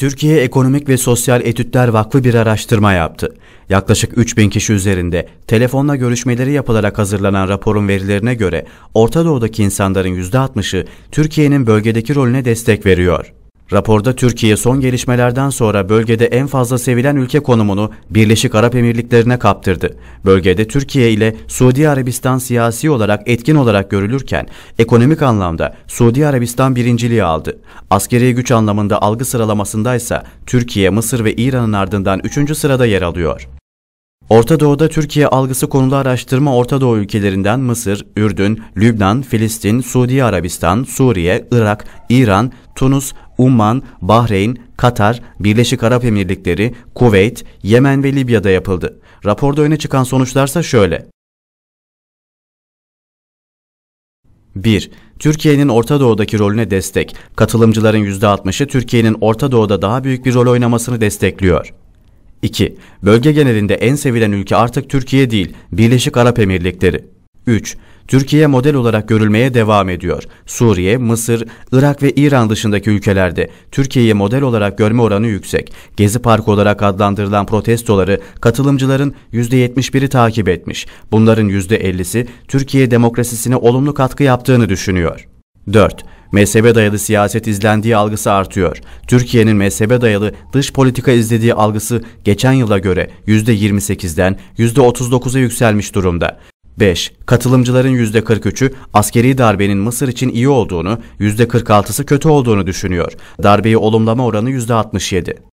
Türkiye Ekonomik ve Sosyal Etütler Vakfı bir araştırma yaptı. Yaklaşık 3000 kişi üzerinde telefonla görüşmeleri yapılarak hazırlanan raporun verilerine göre Orta Doğu'daki insanların %60'ı Türkiye'nin bölgedeki rolüne destek veriyor. Raporda Türkiye son gelişmelerden sonra bölgede en fazla sevilen ülke konumunu Birleşik Arap Emirlikleri'ne kaptırdı. Bölgede Türkiye ile Suudi Arabistan siyasi olarak etkin olarak görülürken ekonomik anlamda Suudi Arabistan birinciliği aldı. Askeri güç anlamında algı sıralamasında ise Türkiye, Mısır ve İran'ın ardından 3. sırada yer alıyor. Orta Doğu'da Türkiye algısı konulu araştırma Orta Doğu ülkelerinden Mısır, Ürdün, Lübnan, Filistin, Suudi Arabistan, Suriye, Irak, İran, Tunus, Umman, Bahreyn, Katar, Birleşik Arap Emirlikleri, Kuveyt, Yemen ve Libya'da yapıldı. Raporda öne çıkan sonuçlarsa şöyle. 1. Türkiye'nin Orta Doğu'daki rolüne destek. Katılımcıların %60'ı Türkiye'nin Orta Doğu'da daha büyük bir rol oynamasını destekliyor. 2. Bölge genelinde en sevilen ülke artık Türkiye değil, Birleşik Arap Emirlikleri. 3. Türkiye model olarak görülmeye devam ediyor. Suriye, Mısır, Irak ve İran dışındaki ülkelerde Türkiye'yi model olarak görme oranı yüksek. Gezi Parkı olarak adlandırılan protestoları katılımcıların %71'i takip etmiş. Bunların %50'si Türkiye demokrasisine olumlu katkı yaptığını düşünüyor. 4. Mezhebe dayalı siyaset izlendiği algısı artıyor. Türkiye'nin mezhebe dayalı dış politika izlediği algısı geçen yıla göre %28'den %39'a yükselmiş durumda. 5. Katılımcıların %43'ü askeri darbenin Mısır için iyi olduğunu, %46'sı kötü olduğunu düşünüyor. Darbeyi olumlama oranı %67.